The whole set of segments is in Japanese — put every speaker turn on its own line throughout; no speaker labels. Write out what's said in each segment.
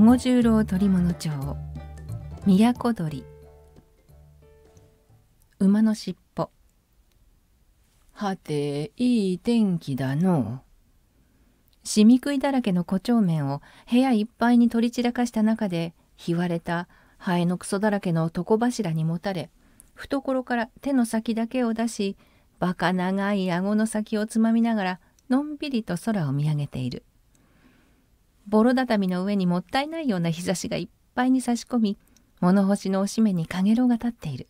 孫十郎取物帳都鳥馬のしっぽはていい天気だのしみくいだらけの胡蝶面を部屋いっぱいに取り散らかした中でひわれたハエのクソだらけの床柱にもたれ懐から手の先だけを出しバカ長い顎の先をつまみながらのんびりと空を見上げているボロ畳の上にもったいないような日差しがいっぱいに差し込み物干しのおしめにかげろうが立っている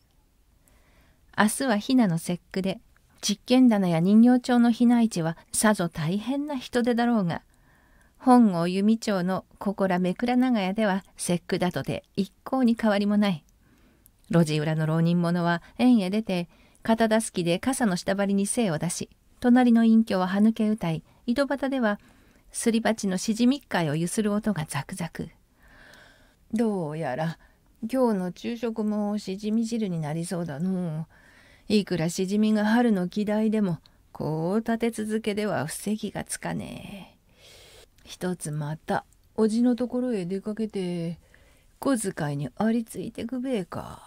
明日はひなの節句で実験棚や人形町のひな市はさぞ大変な人手だろうが本郷弓町のここらめくら長屋では節句だとで一向に変わりもない路地裏の浪人者は縁へ出て肩助きで傘の下張りに精を出し隣の隠居は歯抜け歌い井戸端ではすり鉢のしじみっかいをゆする音がザクザクどうやら今日の昼食もしじみ汁になりそうだのいくらしじみが春の季題でもこう立て続けでは防ぎがつかねえ一つまたおじのところへ出かけて小遣いにありついてくべえか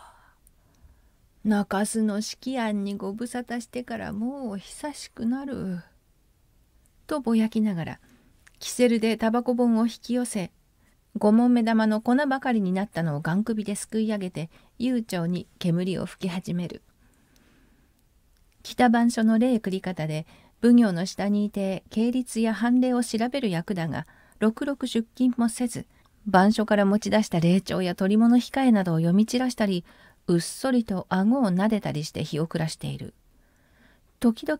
中洲の式庵にご無沙汰してからもう久しくなる」とぼやきながらキセルでタバコ本を引き寄せ五問目玉の粉ばかりになったのを眼首ですくい上げて悠長に煙を吹き始める北番所の例繰り方で奉行の下にいて経律や判例を調べる役だがろくろく出勤もせず番所から持ち出した霊長や取り物控えなどを読み散らしたりうっそりと顎を撫でたりして日を暮らしている時々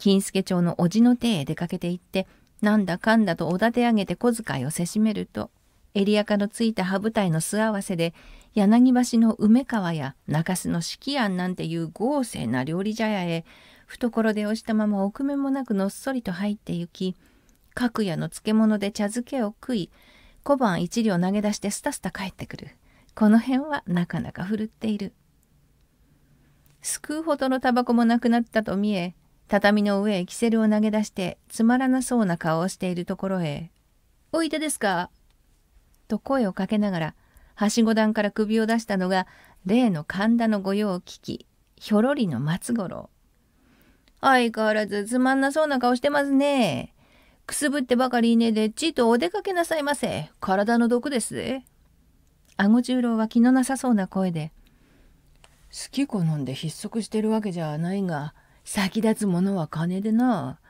金助町の叔父の手へ出かけて行ってなんだかんだとおだて上げて小遣いをせしめると襟かのついた羽舞台の素合わせで柳橋の梅川や中洲の四季庵なんていう豪勢な料理茶屋へ懐で押したまま奥目もなくのっそりと入ってゆき各屋の漬物で茶漬けを食い小判一両投げ出してスタスタ帰ってくるこの辺はなかなかふるっている。すくうほどのタバコもなくなったと見え畳の上へキセルを投げ出してつまらなそうな顔をしているところへ、おいでですかと声をかけながら、はしご段から首を出したのが、例の神田の御用を聞き、ひょろりの松五郎。相変わらずつまんなそうな顔してますね。くすぶってばかりいねえで、ちとお出かけなさいませ。体の毒ですぜ。顎十郎は気のなさそうな声で、好き好んで筆足してるわけじゃないが、先立つものは金でな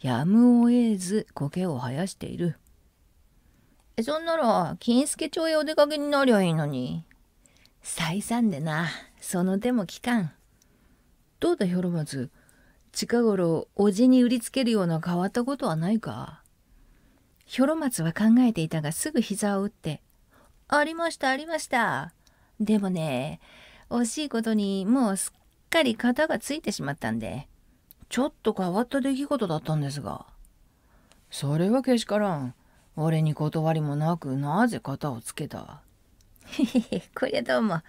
やむを得ず苔を生やしているそんなら金助町へお出かけになりゃいいのに再三でなその手も聞かんどうだひょろまず近頃おじに売りつけるような変わったことはないかひょろ松は考えていたがすぐ膝を打って「ありましたありました」でもね惜しいことにもうすっかり型がついてしまったんでちょっと変わった出来事だったんですがそれはけしからん俺に断りもなくなぜ型をつけたへへへこりゃどうも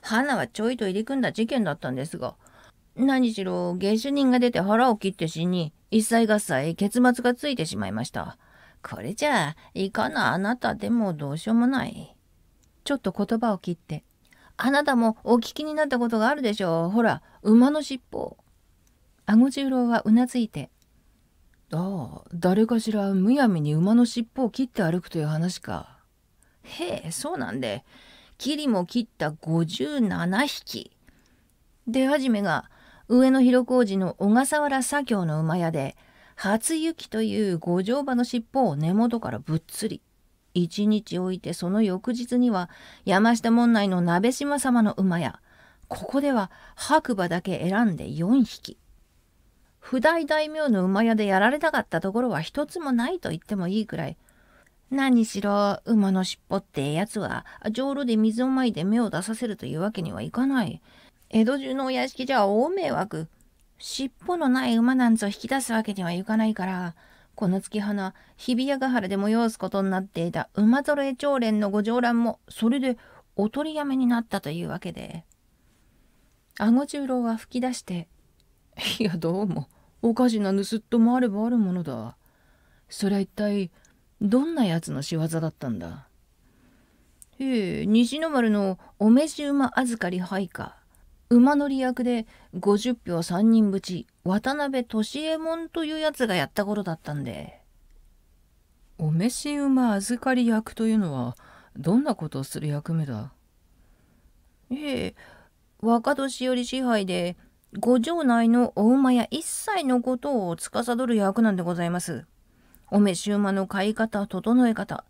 花はちょいと入り組んだ事件だったんですが何しろ下手人が出て腹を切って死に一切合切結末がついてしまいましたこれじゃあいかなあなたでもどうしようもないちょっと言葉を切ってあなたもお聞きになったことがあるでしょう。ほら、馬の尻尾。あご十郎はうなずいて。ああ、誰かしらむやみに馬の尻尾を切って歩くという話か。へえ、そうなんで。霧も切った57匹。出始めが上野広小路の小笠原左京の馬屋で初雪という五条馬の尻尾を根元からぶっつり一日置いてその翌日には山下門内の鍋島様の馬やここでは白馬だけ選んで4匹不代大名の馬屋でやられたかったところは一つもないと言ってもいいくらい何しろ馬の尻尾ってやつは浄瑠で水をまいて目を出させるというわけにはいかない江戸中のお屋敷じゃ大迷惑尻尾のない馬なんぞ引き出すわけにはいかないからこの月花、日比谷ヶ原で催すことになっていた馬揃え長連のご上覧も、それでお取りやめになったというわけで。顎十郎は吹き出して、いや、どうも、おかしな盗っ人もあればあるものだ。それは一体、どんな奴の仕業だったんだ。ええ、西の丸のお召し馬預かり配下、馬乗り役で50票3人ぶち渡辺利右衛門というやつがやった頃だったんでお召し馬預かり役というのはどんなことをする役目だええ若年寄り支配で五条内のお馬や一切のことを司る役なんでございます。お召し馬の飼い方整え方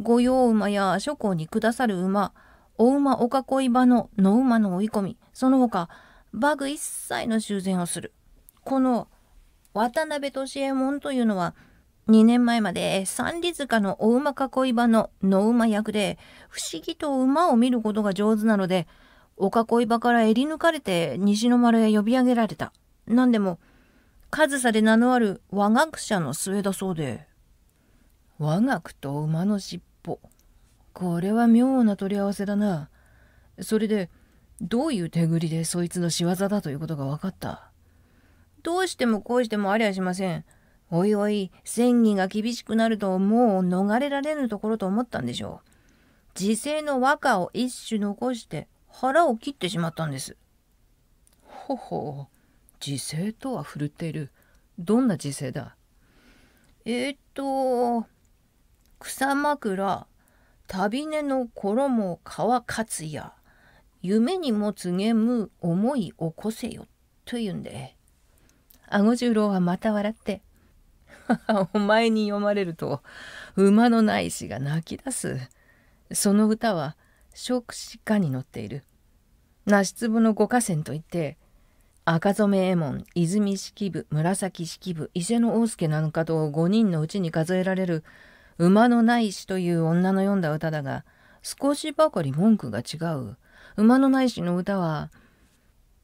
御用馬や諸侯に下さる馬お馬お囲い場の野馬の追い込み、その他、バグ一切の修繕をする。この渡辺敏右衛門というのは、2年前まで三里塚のお馬囲い場の野馬役で、不思議と馬を見ることが上手なので、お囲い場から襟抜かれて西の丸へ呼び上げられた。何でも、数差で名のある和学者の末だそうで。和学と馬の尻これは妙な取り合わせだな。それで、どういう手繰りでそいつの仕業だということが分かった。どうしてもこうしてもありゃしません。おいおい、戦議が厳しくなるともう逃れられぬところと思ったんでしょう。自制の和歌を一種残して腹を切ってしまったんです。ほほう、自制とは振るっている。どんな自制だえー、っと、草枕、旅根の衣川勝や夢にも告げむ思い起こせよ」と言うんで顎十郎はまた笑って「お前に読まれると馬のないしが泣き出す」その歌は食死歌に載っている「梨粒の五河川」といって赤染右衛門泉式部紫式部伊勢の大助なんかと五人のうちに数えられる「馬のないしという女の読んだ歌だが、少しばかり文句が違う。馬のないしの歌は、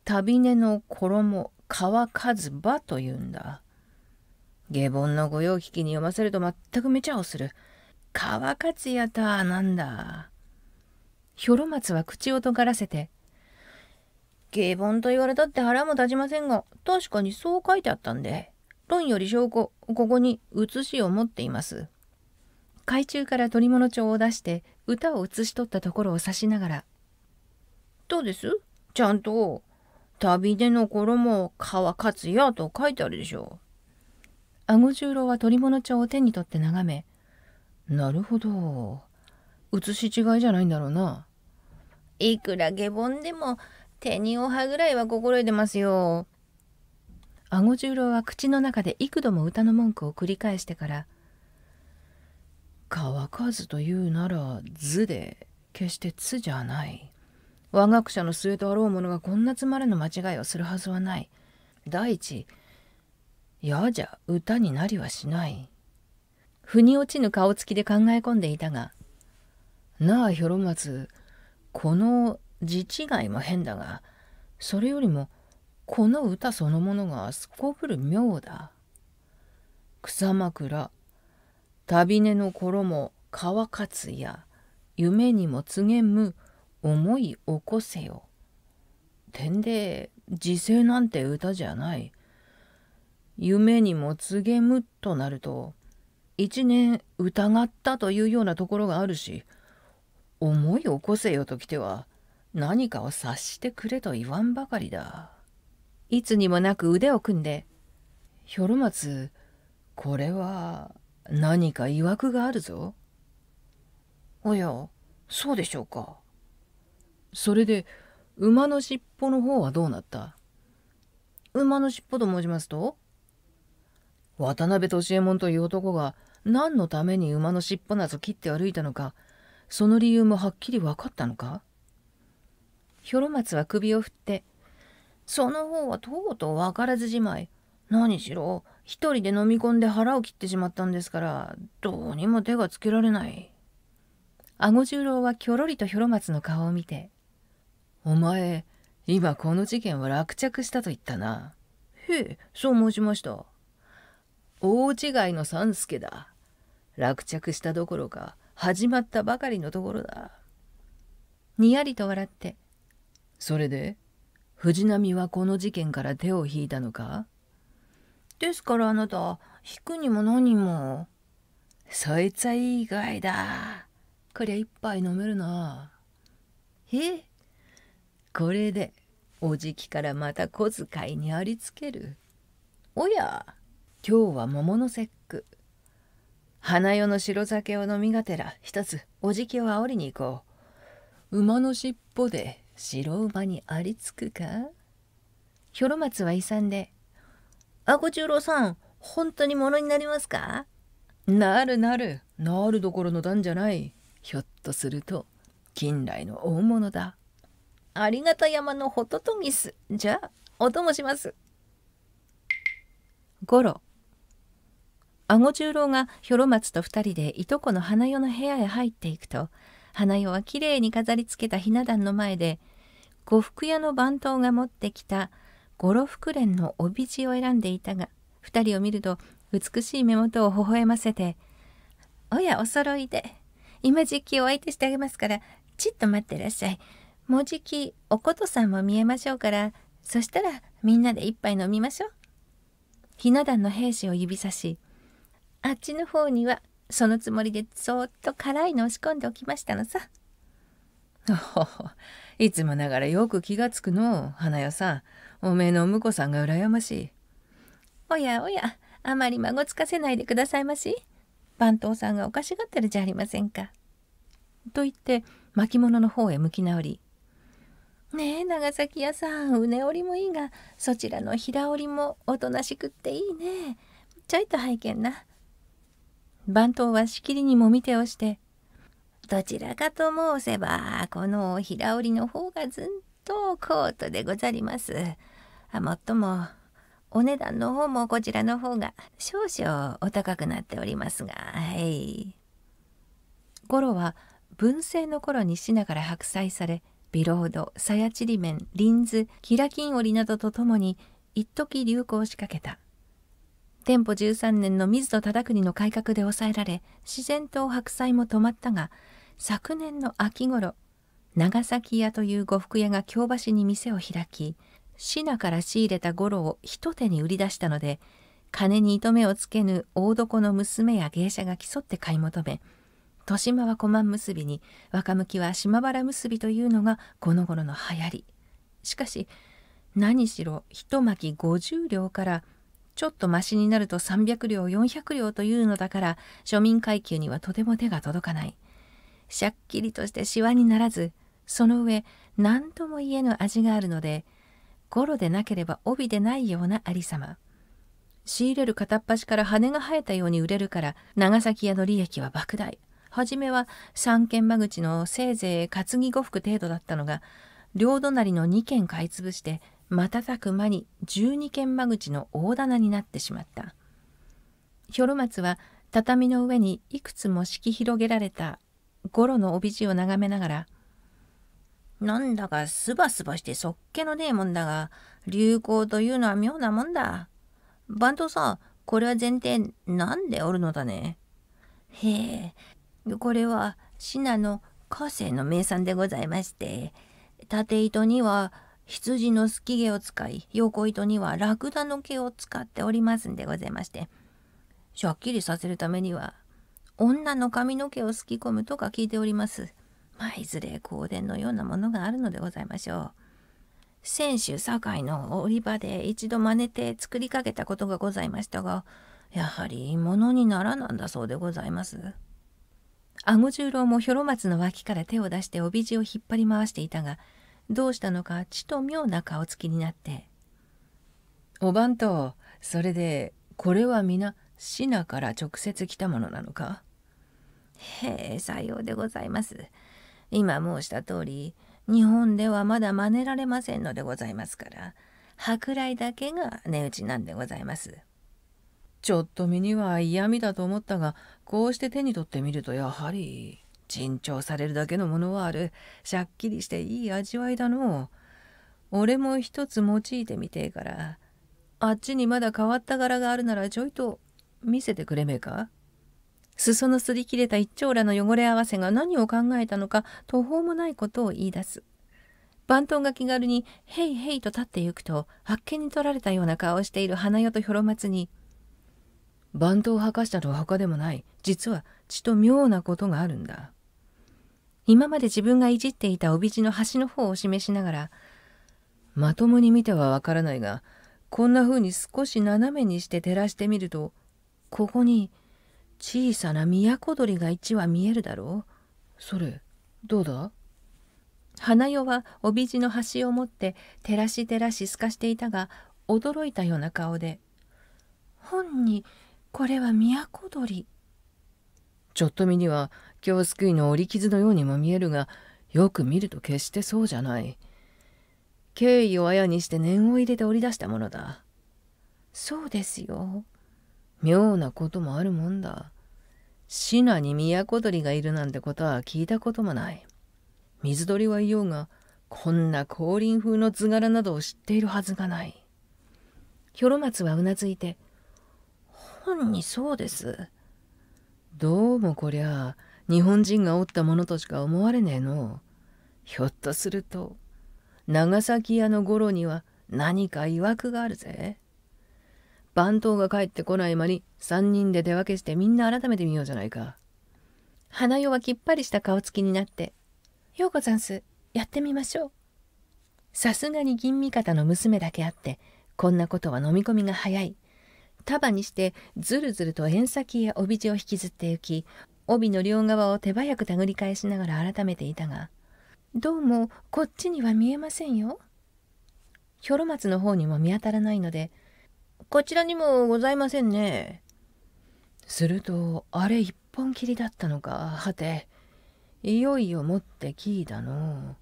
旅根の衣、乾かずばというんだ。下凡の御用聞きに読ませると全くちゃをする。乾かつやた、なんだ。ひょろ松は口を尖らせて、下凡と言われたって腹も立ちませんが、確かにそう書いてあったんで、論より証拠、ここに写しを持っています。海中から鳥物帳を出して歌を写し取ったところを指しながら「どうですちゃんと旅での頃も川勝や」と書いてあるでしょう。顎十郎は鳥物帳を手に取って眺め「なるほど写し違いじゃないんだろうな」。いくら下本でも手におはぐらいは心得てますよ。顎十郎は口の中で幾度も歌の文句を繰り返してから「乾かずというなら図で決して図じゃない我が学者の末とあろう者がこんなつまらぬ間違いをするはずはない第一やじゃ歌になりはしない腑に落ちぬ顔つきで考え込んでいたがなあひょろまこの字違いも変だがそれよりもこの歌そのものがすこぶる妙だ草枕旅根の衣川勝や夢にも告げむ思い起こせよ。点で時勢なんて歌じゃない。夢にも告げむとなると一年疑ったというようなところがあるし思い起こせよときては何かを察してくれと言わんばかりだ。いつにもなく腕を組んで「ひょろまつこれは何か曰くがあるぞ。おや、そうでしょうか。それで、馬の尻尾の方はどうなった馬の尻尾と申しますと渡辺利右衛門という男が何のために馬の尻尾など切って歩いたのか、その理由もはっきり分かったのかひょろ松は首を振って、その方はとうとう分からずじまい。何しろ一人で飲み込んで腹を切ってしまったんですからどうにも手がつけられない顎十郎はきょろりとひょろ松の顔を見て「お前今この事件は落着したと言ったな」へえそう申しました大違いの三助だ落着したどころか始まったばかりのところだにやりと笑って「それで藤波はこの事件から手を引いたのか?」ですからあなた引くにも何もそいつはいい具合だこりゃ一杯飲めるなえこれでおじきからまた小遣いにありつけるおや今日は桃の節句花代の白酒を飲みがてら一つおじきをあおりに行こう馬の尻尾で白馬にありつくかひょろ松は勇んであこちさん本当にものになりますかなるなるなるどころの段じゃないひょっとすると近来の大物だありがた山のホトトギスじゃあお供しますゴロあご十郎がひょろ松と2人でいとこの花代の部屋へ入っていくと花代はきれいに飾りつけたひな壇の前で呉服屋の番頭が持ってきた五郎福連の帯地を選んでいたが2人を見ると美しい目元を微笑ませて「おやお揃いで今時期お相手してあげますからちっと待ってらっしゃいもうじきおことさんも見えましょうからそしたらみんなで一杯飲みましょう」ひな壇の兵士を指さし「あっちの方にはそのつもりでそっと辛いのを仕込んでおきましたのさ」お いつもながらよく気がつくの花代さんおめえのお婿さんが羨ましい。おやおや、あまり孫つかせないでくださいまし。番頭さんがおかしがってるじゃありませんか。と言って巻物の方へ向き直り「ねえ長崎屋さんうね折りもいいがそちらの平織りもおとなしくっていいねちょいと拝見な」番頭はしきりにもみ手をして「どちらかと申せばこの平織りの方がずんとコートでござります。もっともお値段の方もこちらの方が少々お高くなっておりますが、はい。五郎は文政の頃にしながら白菜され、ビロード、さやちりめん、リンズ、キラキン織などとともに一時流行しかけた。店舗13年の水戸忠国の改革で抑えられ、自然と白菜も止まったが、昨年の秋頃、長崎屋という呉服屋が京橋に店を開き、シナから仕入れたゴロを一手に売り出したので金に糸目をつけぬ大床の娘や芸者が競って買い求め豊島は小満結びに若向きは島原結びというのがこの頃の流行りしかし何しろ一巻50両からちょっとましになると300両400両というのだから庶民階級にはとても手が届かないしゃっきりとしてしわにならずその上何とも言えぬ味があるのでゴロでなければ帯でないようなありさま仕入れる片っ端から羽が生えたように売れるから長崎屋の利益は莫大初めは三軒間口のせいぜい担ぎ呉服程度だったのが両隣の2軒買い潰して瞬く間に12軒間口の大棚になってしまったひょろ松は畳の上にいくつも敷き広げられたゴロの帯地を眺めながら「なんだかすばすばしてそっけのねえもんだが、流行というのは妙なもんだ。番頭さん、これは前提なんでおるのだね。へえ、これは信濃河川の名産でございまして、縦糸には羊のすき毛を使い、横糸にはラクダの毛を使っておりますんでございまして、しゃっきりさせるためには、女の髪の毛をすき込むとか聞いております。まあ、いずれ香典のようなものがあるのでございましょう。泉州堺の売り場で一度真似て作りかけたことがございましたが、やはり物にならなんだそうでございます。顎十郎もひょろ松の脇から手を出して帯地を引っ張り回していたが、どうしたのかちと妙な顔つきになって、おばんと、それで、これは皆、品から直接来たものなのかへえ、さようでございます。今申した通り日本ではまだ真似られませんのでございますから舶来だけが値打ちなんでございます。ちょっと身には嫌味だと思ったがこうして手に取ってみるとやはり珍重されるだけのものはあるしゃっきりしていい味わいだの俺も一つ用いてみてえからあっちにまだ変わった柄があるならちょいと見せてくれめえか裾のすり切れた一丁羅の汚れ合わせが何を考えたのか途方もないことを言い出す。番頭が気軽に「へいへい」と立ってゆくと発見に取られたような顔をしている花代とひょろ松に「番頭を吐かしたのは他でもない実は血と妙なことがあるんだ」今まで自分がいじっていた帯地の端の方を示しながら「まともに見てはわからないがこんな風に少し斜めにして照らしてみるとここに小さな都鳥が一羽見えるだろうそれどうだ花代は帯地の端を持って照らし照らし透かしていたが驚いたような顔で「本にこれは都鳥」ちょっと見には京すくいの織り傷のようにも見えるがよく見ると決してそうじゃない敬意をあやにして念を入れて織り出したものだそうですよ妙なこともあるもんだ。シナに都鳥がいるなんてことは聞いたこともない。水鳥はいようが、こんな降臨風の図柄などを知っているはずがない。ひょろ松はうなずいて、本にそうです。どうもこりゃ、日本人がおったものとしか思われねえの。ひょっとすると、長崎屋の頃には何か曰くがあるぜ。番頭が帰ってこない間に3人で手分けしてみんな改めてみようじゃないか。花代はきっぱりした顔つきになって、ようござんす、やってみましょう。さすがに銀味方の娘だけあって、こんなことは飲み込みが早い。束にしてずるずると縁先や帯地を引きずってゆき、帯の両側を手早く手繰り返しながら改めていたが、どうもこっちには見えませんよ。ひょろ松の方にも見当たらないので、こちらにもございませんね。すると、あれ一本きりだったのか、はて、いよいよ持って聞いたの。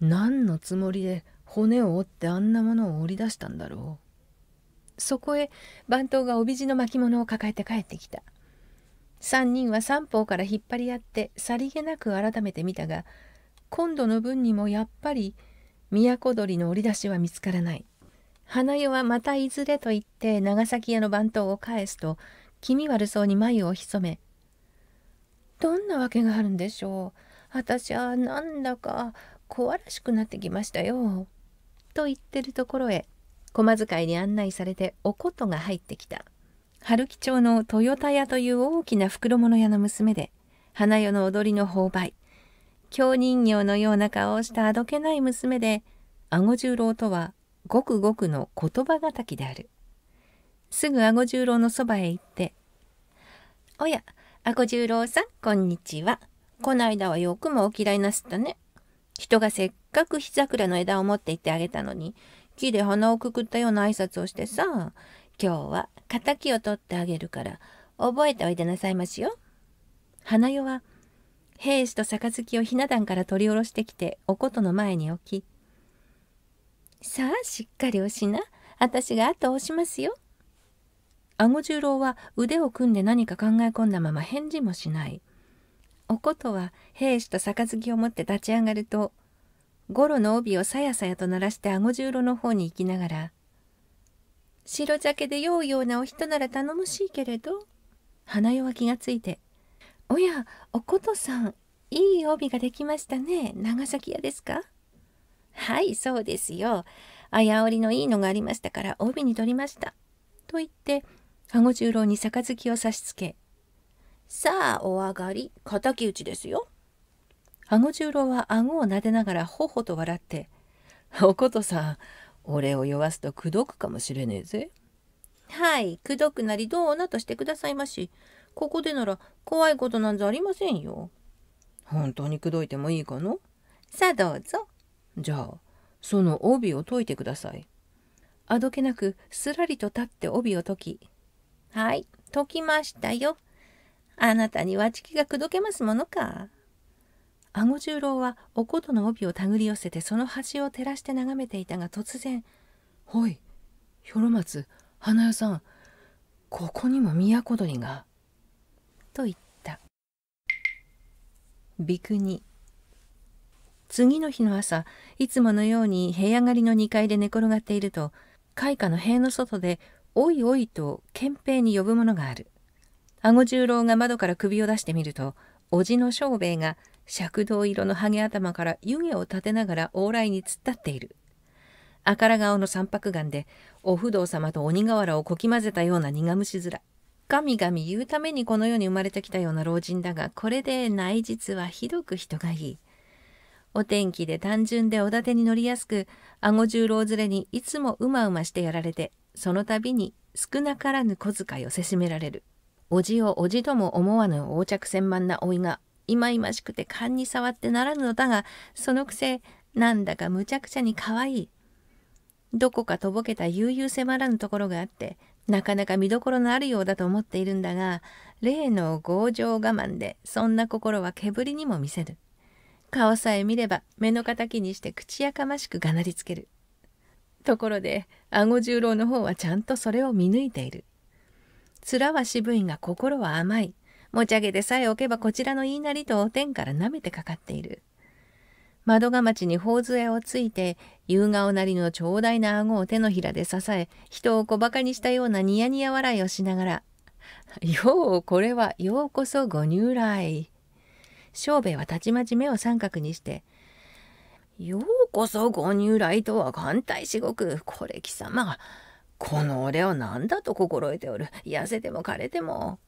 何のつもりで骨を折ってあんなものを織り出したんだろう。そこへ番頭が帯地の巻物を抱えて帰ってきた。三人は三方から引っ張り合ってさりげなく改めて見たが今度の分にもやっぱり都鳥の織り出しは見つからない花代はまたいずれと言って長崎屋の番頭を返すと気味悪そうに眉をひそめ「どんなわけがあるんでしょう私はなんだか怖らしくなってきましたよ」と言ってるところへ駒遣いに案内されてお琴が入ってきた春木町の豊田屋という大きな袋物屋の娘で花代の踊りの購買京人形のような顔をしたあどけない娘で顎十郎とはごくごくの言葉がたきである。すぐあご十郎のそばへ行って、おや、あご十郎さん、こんにちは。こないだはよくもお嫌いなすったね。人がせっかく火桜の枝を持って行ってあげたのに、木で鼻をくくったような挨拶をしてさ、今日は敵を取ってあげるから、覚えておいでなさいましよ。花代は、兵士と杯をひな壇から取り下ろしてきて、お琴の前に置き、さあしっかり押しな私が後を押しますよ顎十郎は腕を組んで何か考え込んだまま返事もしないおことは兵士と杯を持って立ち上がると五郎の帯をさやさやと鳴らして顎十郎の方に行きながら「白鮭で酔うようなお人なら頼もしいけれど」花代は気がついて「おやおことさんいい帯ができましたね長崎屋ですか?」はいそうですよあやおりのいいのがありましたから帯に取りました」と言って顎十郎に杯を差しつけ「さあお上がり敵討ちですよ」顎十郎は顎をなでながらほほと笑って「おことさん俺を酔わすと口説くかもしれねえぜ」。はい口説くなりどうなとしてくださいましここでなら怖いことなんざありませんよ。本当に口説いてもいいかのさあどうぞ。じゃあその帯を解いてください。あどけなくすらりと立って帯を解き「はい解きましたよ。あなたにはちきが口説けますものか」。あご十郎はお琴の帯を手繰り寄せてその端を照らして眺めていたが突然「ほいひょろ松花屋さんここにも都鳥が」と言った。びくに次の日の朝いつものように部屋狩りの2階で寝転がっていると開花の塀の外で「おいおい」と憲兵に呼ぶものがある顎十郎が窓から首を出してみると叔父の庄兵衛が赤銅色のハゲ頭から湯気を立てながら往来に突っ立っている赤ら顔の三白眼でお不動様と鬼瓦をこき混ぜたような苦虫面神々言うためにこの世に生まれてきたような老人だがこれで内実はひどく人がいい。お天気で単純でおだてに乗りやすく、あご十郎連れにいつもうまうましてやられて、その度に少なからぬ小遣いをせしめられる。おじをおじとも思わぬ横着千万な老いが、いまいましくて勘に触ってならぬのだが、そのくせ、なんだかむちゃくちゃにかわいい。どこかとぼけた悠々迫らぬところがあって、なかなか見どころのあるようだと思っているんだが、例の強情我慢で、そんな心はけぶりにも見せる。顔さえ見れば目の敵にして口やかましくがなりつける。ところで、顎十郎の方はちゃんとそれを見抜いている。面は渋いが心は甘い。持ち上げてさえ置けばこちらの言いなりとお天から舐めてかかっている。窓が町に頬杖をついて、夕顔なりの長大な顎を手のひらで支え、人を小馬鹿にしたようなニヤニヤ笑いをしながら、ようこれはようこそご入来。小兵衛はたちまち目を三角にして「ようこそご入来とは眼帯至極これ貴様がこの俺を何だと心得ておる痩せても枯れても」。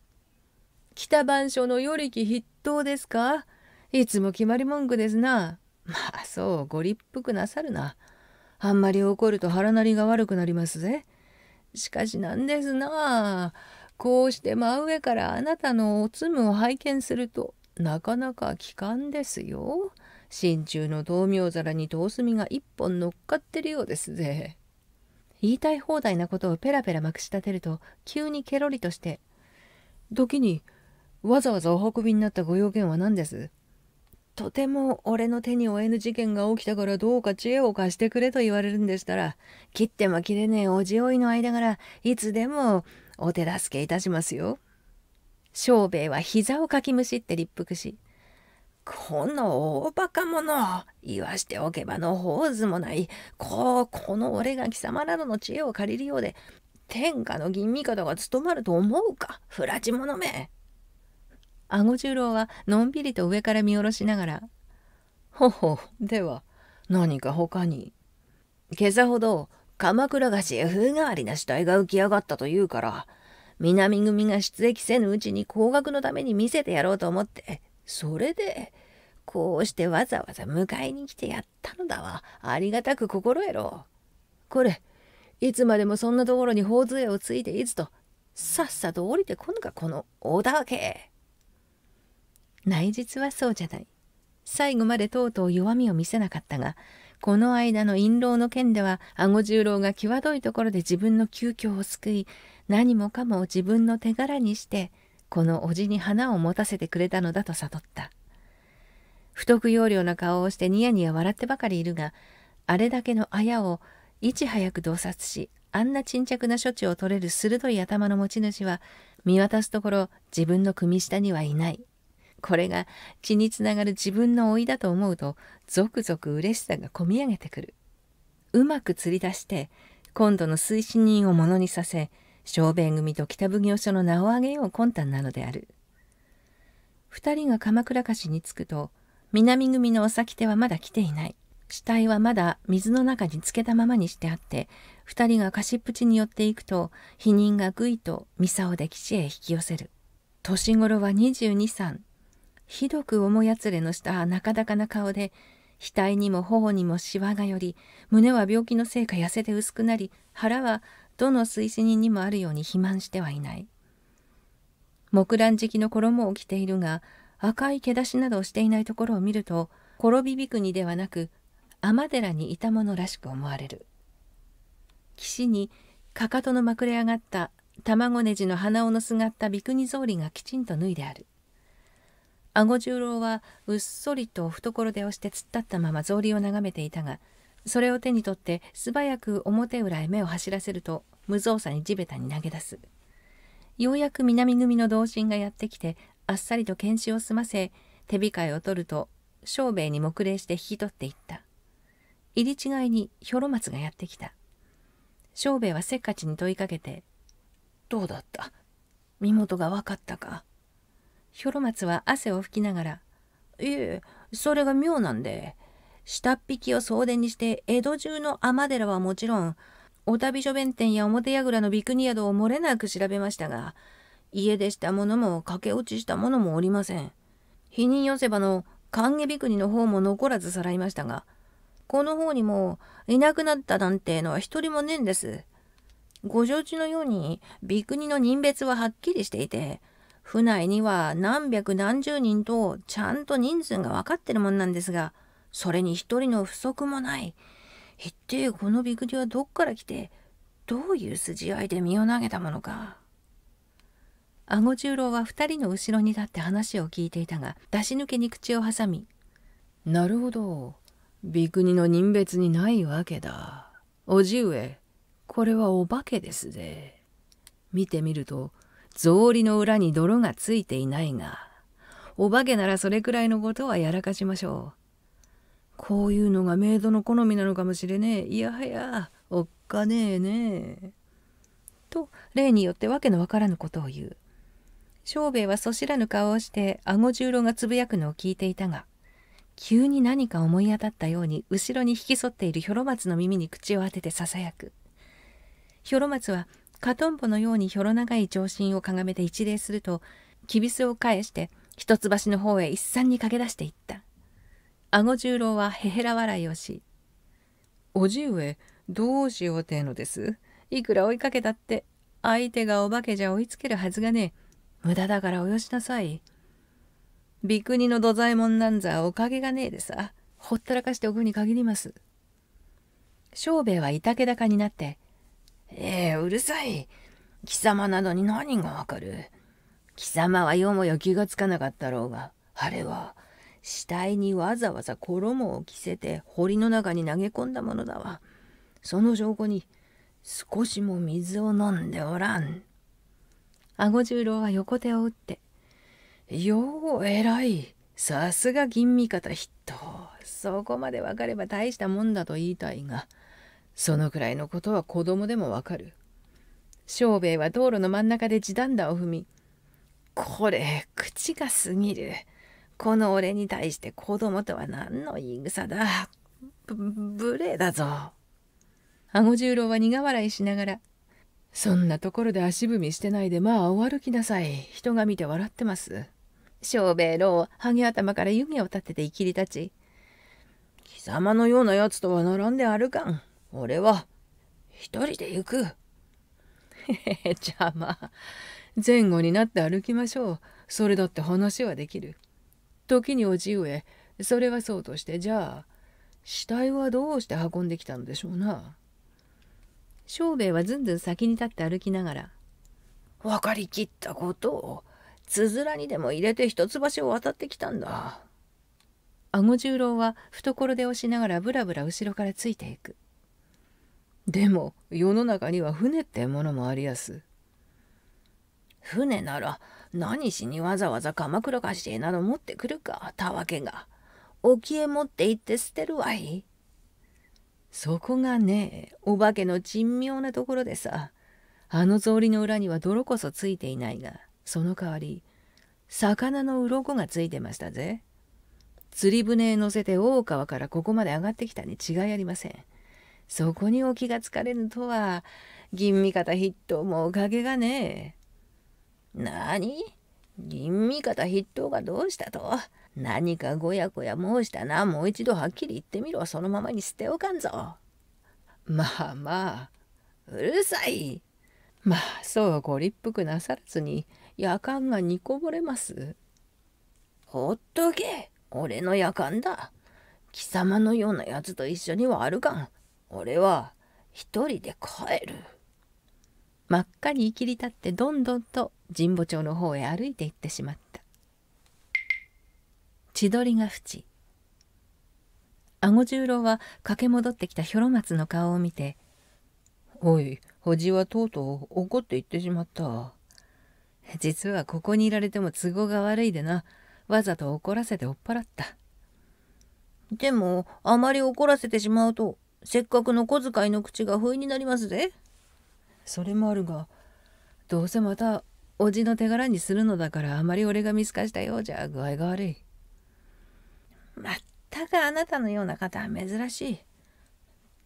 北番所の与力筆頭ですかいつも決まり文句ですな。まあそうご立腹なさるな。あんまり怒ると腹なりが悪くなりますぜ。しかしなんですなあ。こうして真上からあなたのおつむを拝見するとなかなか奇観ですよ。真鍮の豆苗皿に豆隅が一本乗っかってるようですぜ。言いたい放題なことをペラペラまくし立てると急にケロリとして「時にわざわざお運びになったご用件は何です?」とても俺の手に負えぬ事件が起きたからどうか知恵を貸してくれと言われるんでしたら切っても切れねえおじおいの間柄いつでもお手助けいたしますよ。庄兵衛は膝をかきむしって立腹し「この大バカ者言わしておけばのほうずもないこうこの俺が貴様などの知恵を借りるようで天下の吟味方が務まると思うか不らち者め」。顎十郎はのんびりと上から見下ろしながら「ほほでは何か他に」。今朝ほど鎌倉菓子へ風変わりな死体が浮き上がったというから南組が出撃せぬうちに高額のために見せてやろうと思ってそれでこうしてわざわざ迎えに来てやったのだわありがたく心得ろこれいつまでもそんなところに頬杖をついていつとさっさと降りてこぬかこの織田家内実はそうじゃない最後までとうとう弱みを見せなかったがこの間の印籠の件では顎十郎が際どいところで自分の窮況を救い何もかも自分の手柄にしてこの叔父に花を持たせてくれたのだと悟った不得要領な顔をしてニヤニヤ笑ってばかりいるがあれだけのあやをいち早く洞察しあんな沈着な処置を取れる鋭い頭の持ち主は見渡すところ自分の組下にはいないこれが血につながる自分の老いだと思うとゾクゾク嬉しさがこみ上げてくるうまく釣り出して今度の推進人をものにさせ小弁組と北奉行所の名を挙げよう魂胆なのである2人が鎌倉菓子に着くと南組のお先手はまだ来ていない死体はまだ水の中につけたままにしてあって2人が貸しっぷちに寄っていくと否認がぐいと三サで岸へ引き寄せる年頃は223ひどく重やつれのしたなかなかな顔で額にも頬にもしわがより胸は病気のせいか痩せて薄くなり腹はどの推進人にもあるように肥満してはいない木蘭敷の衣を着ているが赤い毛出しなどをしていないところを見ると転びびくにではなく尼寺にいたものらしく思われる岸にかかとのまくれ上がった卵ねじの鼻緒のすがったビクニ草履がきちんと脱いである顎十郎はうっそりと懐で押して突っ立ったまま草履を眺めていたがそれを手に取って素早く表裏へ目を走らせると無造作に地べたに投げ出すようやく南組の同心がやってきてあっさりと検視を済ませ手控えを取ると庄兵衛に黙礼して引き取っていった入り違いにひょろ松がやってきた庄兵衛はせっかちに問いかけて「どうだった身元が分かったか?」ひょろ松は汗を拭きながら「いえそれが妙なんで下っ引きを総出にして江戸中の尼寺はもちろんお旅所弁天や表櫓のビクニ宿を漏れなく調べましたが家出した者も駆け落ちした者もおりません否認寄せ場の歓迎ビクニの方も残らずさらいましたがこの方にもいなくなったなんてのは一人もねえんですご承知のようにビクニの人別ははっきりしていて府内には何百何十人とちゃんと人数が分かってるもんなんですがそれに一人の不足もない。一体このビグリはどっから来て、どういう筋合いで身を投げたものか。顎十郎は二人の後ろに立って話を聞いていたが、出し抜けに口を挟み、なるほど。ビグニの人別にないわけだ。おじ上、これはお化けですぜ。見てみると、草履の裏に泥がついていないが、お化けならそれくらいのことはやらかしましょう。こういうのがメイドの好みなのかもしれねえいやはやおっかねえねえ」と例によってわけのわからぬことを言う庄兵衛はそしらぬ顔をして顎十郎がつぶやくのを聞いていたが急に何か思い当たったように後ろに引き添っているひょろ松の耳に口を当ててささやくひょろ松はかとんぼのようにひょろ長い長身をかがめて一礼するときびすを返して一橋の方へ一三に駆け出していった顎十郎はへへら笑いをし「おじ上どうしようてえのですいくら追いかけたって相手がお化けじゃ追いつけるはずがねえ無駄だからおよしなさい」「く国の土左衛門なんざおかげがねえでさほったらかしておくに限ります」庄兵衛はいたけだかになって「ええうるさい貴様などに何がわかる」貴様はよもよ気がつかなかったろうがあれは死体にわざわざ衣を着せて堀の中に投げ込んだものだわその証拠に少しも水を飲んでおらん顎十郎は横手を打って「よう偉いさすが吟味方筆頭そこまでわかれば大したもんだと言いたいがそのくらいのことは子供でもわかる」庄兵衛は道路の真ん中で地団打を踏み「これ口が過ぎる」この俺に対して子供とは何の言い草だ。無礼だぞ。顎十郎は苦笑いしながら、そんなところで足踏みしてないでまあお歩きなさい。人が見て笑ってます。小兵衛郎、ハゲ頭から湯気を立てていきり立ち、貴様のようなやつとは並んで歩かん。俺は、一人で行く。へへへ、邪魔。前後になって歩きましょう。それだって話はできる。時に叔父上それはそうとしてじゃあ死体はどうして運んできたのでしょうな庄兵衛はずんずん先に立って歩きながら「分かりきったことをつづらにでも入れて一橋を渡ってきたんだ」。顎十郎は懐で押しながらぶらぶら後ろからついていく。でも世の中には船ってものもありやす。船なら何しにわざわざ鎌倉菓子など持ってくるかたわけが沖へ持って行って捨てるわいそこがねお化けの珍妙なところでさあの草履の裏には泥こそついていないがその代わり魚の鱗がついてましたぜ釣り船へ乗せて大川からここまで上がってきたに違いありませんそこにお気がつかれぬとは吟味方筆頭もおかげがね何吟味方筆頭がどうしたと何かごやごや申したなもう一度はっきり言ってみろそのままに捨ておかんぞまあまあうるさいまあそうご立腹なさらずに夜間が煮こぼれますほっとけ俺の夜間だ貴様のようなやつと一緒には歩かん俺は一人で帰る。真っ赤にいきり立ってどんどんと神保町の方へ歩いて行ってしまった千鳥が淵顎十郎は駆け戻ってきたひょろ松の顔を見て「おいおじはとうとう怒って行ってしまった」「実はここにいられても都合が悪いでなわざと怒らせて追っ払った」でもあまり怒らせてしまうとせっかくの小遣いの口が不意になりますぜ。それもあるがどうせまたおじの手柄にするのだからあまり俺が見透かしたようじゃ具合が悪いまったくあなたのような方は珍しい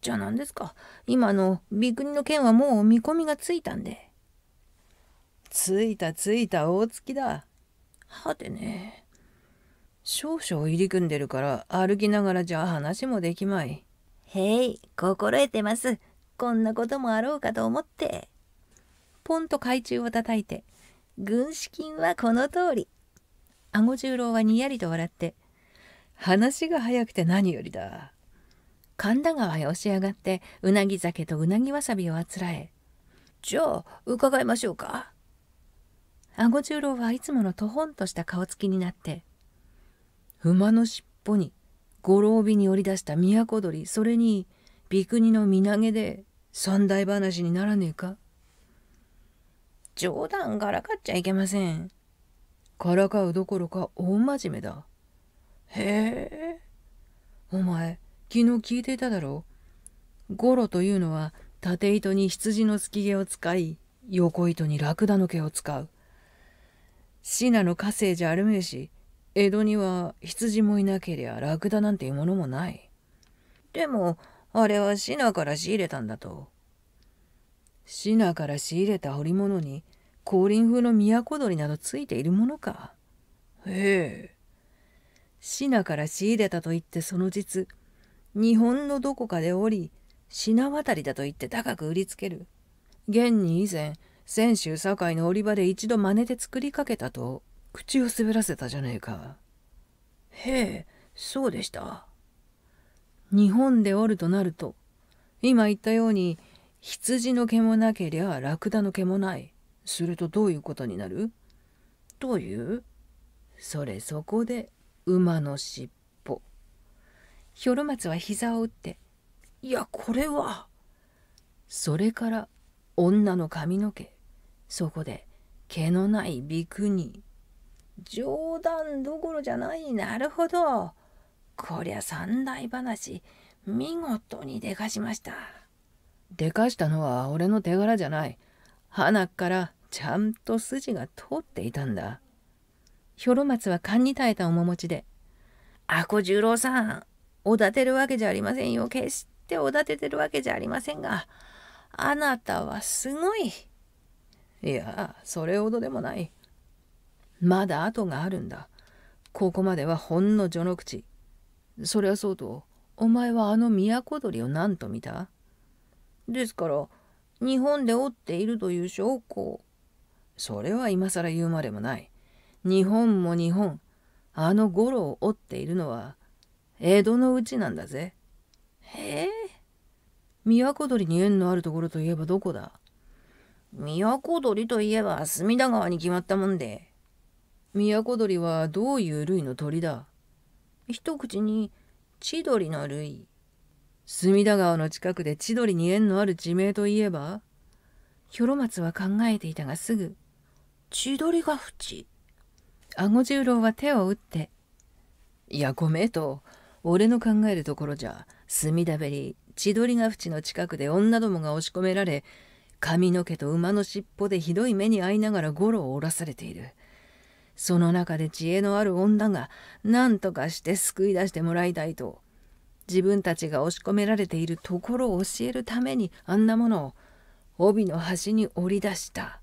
じゃあ何ですか今のグ国の件はもう見込みがついたんでついたついた大月だはてね少々入り組んでるから歩きながらじゃ話もできまいへい心得てますこんなこともあろうかと思って、ポンと懐中を叩いて、軍資金はこの通り。顎十郎はにやりと笑って、話が早くて何よりだ。神田川へ押し上がって、うなぎ酒とうなぎわさびをあつらえ、じゃあ、伺いましょうか。顎十郎はいつものとほんとした顔つきになって、馬の尻尾に、五郎尾に織り出した都鳥、それに、美国の身投げで、三大話にならねえか冗談からかっちゃいけません。からかうどころか大真面目だ。へえ。お前、昨日聞いていただろう。ゴロというのは縦糸に羊のすき毛を使い、横糸にラクダの毛を使う。信濃家政じゃあるめえし、江戸には羊もいなけりゃラクダなんていうものもない。でも、あれはシナから仕入れたんだと。シナから仕入れた織物に降臨風の都鳥などついているものか。へえ。シナから仕入れたと言ってその実、日本のどこかで降り、品渡りだと言って高く売りつける。現に以前、泉州堺の織場で一度真似て作りかけたと、口を滑らせたじゃねえか。へえ、そうでした。日本でおるとなると今言ったように羊の毛もなけりゃラクダの毛もないするとどういうことになるというそれそこで馬の尻尾ひょろ松は膝を打って「いやこれは!」それから女の髪の毛そこで毛のないビクに冗談どころじゃないなるほどこりゃ三大話見事にでかしましたでかしたのは俺の手柄じゃない花からちゃんと筋が通っていたんだひょろ松は勘に耐えた面持ちで「あこ十郎さんおだてるわけじゃありませんよ決しておだててるわけじゃありませんがあなたはすごい」いやそれほどでもないまだ後があるんだここまではほんの序の口そりゃそうとお前はあの都鳥を何と見たですから日本で折っているという証拠それは今更言うまでもない日本も日本あの五郎を折っているのは江戸のうちなんだぜへえ都鳥に縁のあるところといえばどこだ都鳥といえば隅田川に決まったもんで都鳥はどういう類の鳥だ一口に千鳥の類隅田川の近くで千鳥に縁のある地名といえばひょろ松は考えていたがすぐ「千鳥ヶ淵」顎十郎は手を打って「いやごめえと俺の考えるところじゃ隅田べり千鳥ヶ淵の近くで女どもが押し込められ髪の毛と馬の尻尾でひどい目に遭いながらゴロを折らされている。その中で知恵のある女が何とかして救い出してもらいたいと自分たちが押し込められているところを教えるためにあんなものを帯の端に折り出した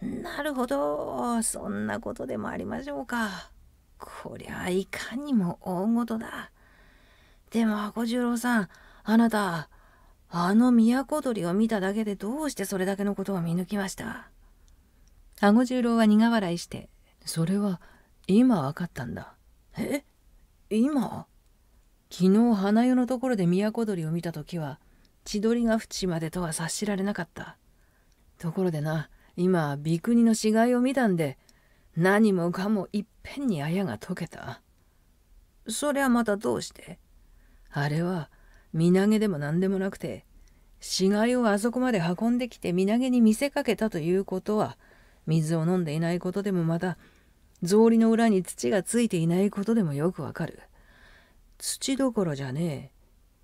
なるほどそんなことでもありましょうかこりゃいかにも大事だでも箱十郎さんあなたあの都鳥を見ただけでどうしてそれだけのことを見抜きました顎十郎は苦笑いして、それは今分かったんだ。え今昨日花代のところで都鳥を見た時は千鳥ヶ淵までとは察しられなかったところでな今美国の死骸を見たんで何もかもいっぺんにあやが解けたそりゃまたどうしてあれは身投げでも何でもなくて死骸をあそこまで運んできて身投げに見せかけたということは水を飲んでいないことでもまた草履の裏に土がついていないことでもよくわかる土どころじゃね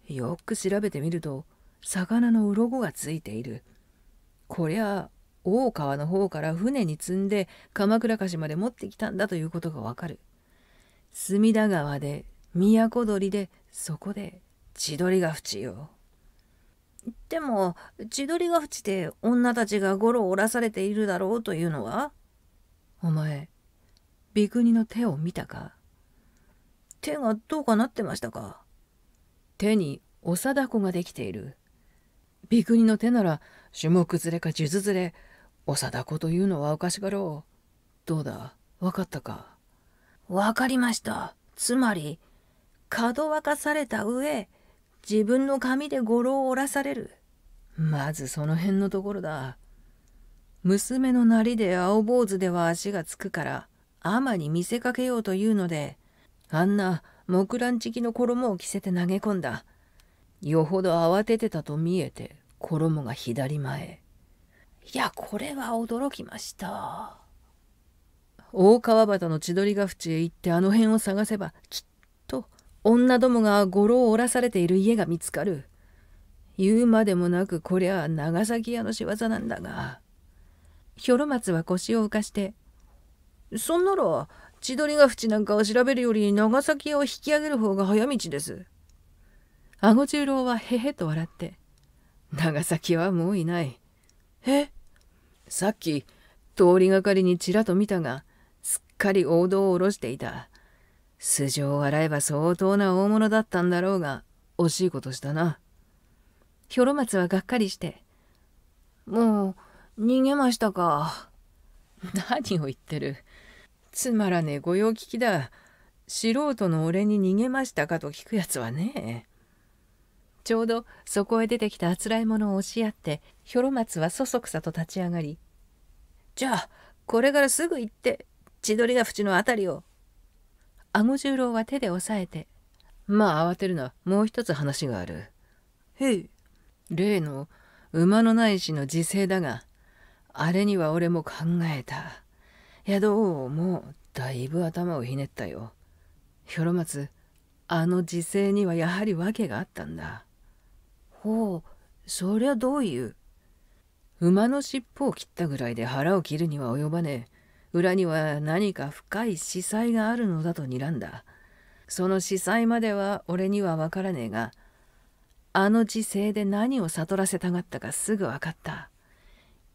えよく調べてみると魚の鱗がついているこりゃ大川の方から船に積んで鎌倉菓子まで持ってきたんだということがわかる隅田川で都鳥でそこで千鳥が淵よでも千鳥ヶ淵で女たちがゴロを折らされているだろうというのはお前ビクニの手を見たか手がどうかなってましたか手にお貞子ができているビクニの手なら種目連れか数珠れお貞子というのはおかしがろうどうだ分かったか分かりましたつまりかどわかされた上自分の髪で五郎を折らされるまずその辺のところだ娘のなりで青坊主では足がつくから天に見せかけようというのであんな木蘭敷の衣を着せて投げ込んだよほど慌ててたと見えて衣が左前いやこれは驚きました大川端の千鳥ヶ淵へ行ってあの辺を探せばきっ女どもが五郎を折らされている家が見つかる言うまでもなくこりゃ長崎屋の仕業なんだがひょろ松は腰を浮かして「そんなら千鳥ヶ淵なんかを調べるより長崎屋を引き上げる方が早道です」顎十郎はへへと笑って「長崎はもういない」えさっき通りがかりにちらと見たがすっかり王道を下ろしていた素性を洗えば相当な大物だったんだろうが惜しいことしたなひょろ松はがっかりして「もう逃げましたか」何を言ってるつまらねえ御用聞きだ素人の俺に逃げましたかと聞くやつはねちょうどそこへ出てきたあつらいものを押し合ってひょろ松はそそくさと立ち上がり「じゃあこれからすぐ行って千鳥ヶ淵の辺りを顎十郎は手で押さえて「まあ慌てるなもう一つ話がある」「へい」例の馬のないしの自制だがあれには俺も考えたいやどうもだいぶ頭をひねったよひょろ松あの自勢にはやはり訳があったんだほうそりゃどういう馬の尻尾を切ったぐらいで腹を切るには及ばねえ裏には何か深い司祭があるのだと睨んだその司祭までは俺には分からねえがあの時勢で何を悟らせたがったかすぐ分かった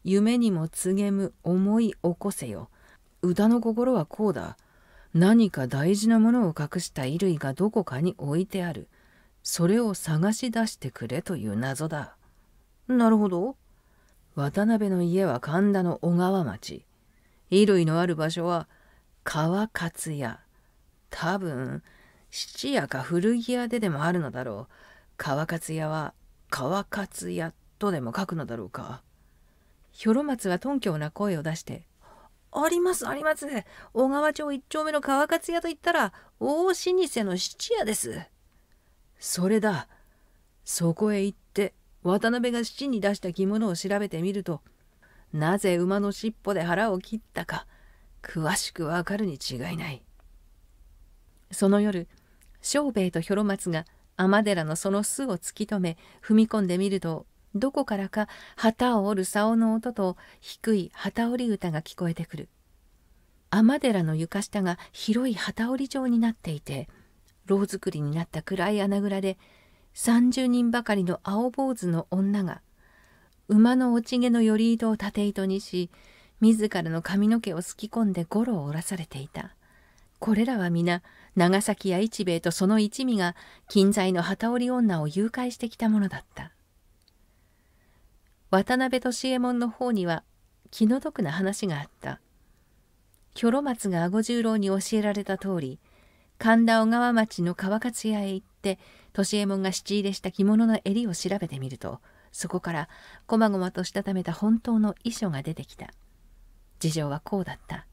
夢にも告げむ思い起こせよ歌の心はこうだ何か大事なものを隠した衣類がどこかに置いてあるそれを探し出してくれという謎だなるほど渡辺の家は神田の小川町衣類のある場所は川勝屋多分質屋か古着屋ででもあるのだろう川勝屋は川勝屋とでも書くのだろうかひょろ松は頓強な声を出して「ありますあります小川町一丁目の川勝屋といったら大老舗の質屋です」それだそこへ行って渡辺が質に出した着物を調べてみると「なぜ馬の尻尾で腹を切ったか詳しくわかるに違いないその夜庄兵衛とひょろ松が尼寺のその巣を突き止め踏み込んでみるとどこからか旗を折る竿の音と低い旗織り歌が聞こえてくる尼寺の床下が広い旗織り状になっていて牢造作りになった暗い穴蔵で30人ばかりの青坊主の女が馬の落ち毛の頼糸を縦糸にし自らの髪の毛をすき込んでゴロを折らされていたこれらは皆長崎や市兵衛とその一味が近在の旗織女を誘拐してきたものだった渡辺利右衛門の方には気の毒な話があったキョロ松が顎十郎に教えられた通り神田小川町の川勝屋へ行って利右衛門が質入れした着物の襟を調べてみるとそこからこまごまとしたためた本当の遺書が出てきた事情はこうだった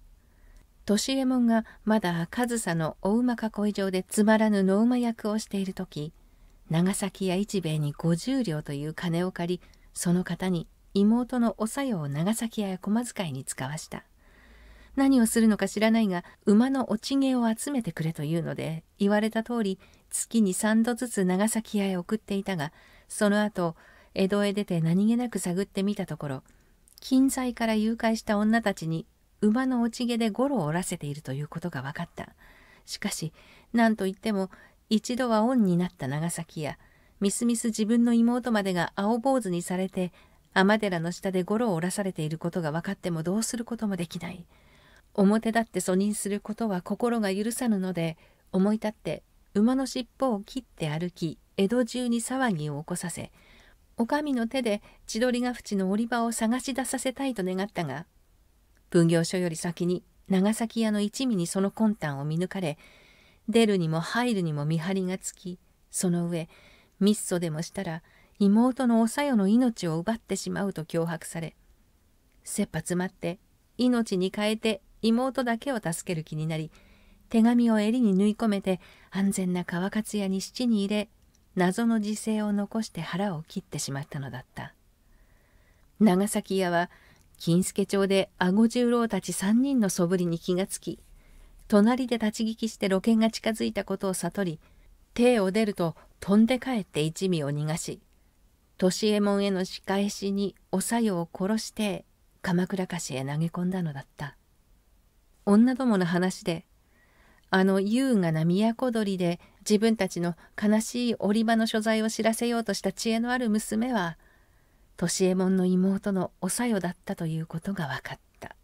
利右衛門がまだ上総のお馬囲い場でつまらぬ野馬役をしている時長崎屋一兵衛に五十両という金を借りその方に妹のおさよを長崎屋や駒遣いに使わした何をするのか知らないが馬の落ち毛を集めてくれというので言われた通り月に3度ずつ長崎屋へ送っていたがその後江戸へ出て何気なく探ってみたところ近在から誘拐した女たちに馬の落ち毛でゴロを折らせているということが分かったしかし何といっても一度は恩になった長崎やみすみす自分の妹までが青坊主にされて天寺の下でゴロを折らされていることが分かってもどうすることもできない表立って疎認することは心が許さぬので思い立って馬の尻尾を切って歩き江戸中に騒ぎを起こさせ女将の手で千鳥ヶ淵の織り場を探し出させたいと願ったが奉行所より先に長崎屋の一味にその魂胆を見抜かれ出るにも入るにも見張りがつきその上密訴でもしたら妹のおさよの命を奪ってしまうと脅迫され切羽詰まって命に代えて妹だけを助ける気になり手紙を襟に縫い込めて安全な川勝屋に七に入れ謎の時勢を残して腹を切ってしまったのだった長崎屋は金助町で顎十郎たち3人のそぶりに気がつき隣で立ち聞きして露見が近づいたことを悟り手を出ると飛んで帰って一味を逃がし利右衛門への仕返しにおさよを殺して鎌倉菓子へ投げ込んだのだった女どもの話であの優雅な都鳥で自分たちの悲しい織場の所在を知らせようとした知恵のある娘は利右衛門の妹のおさよだったということが分かった。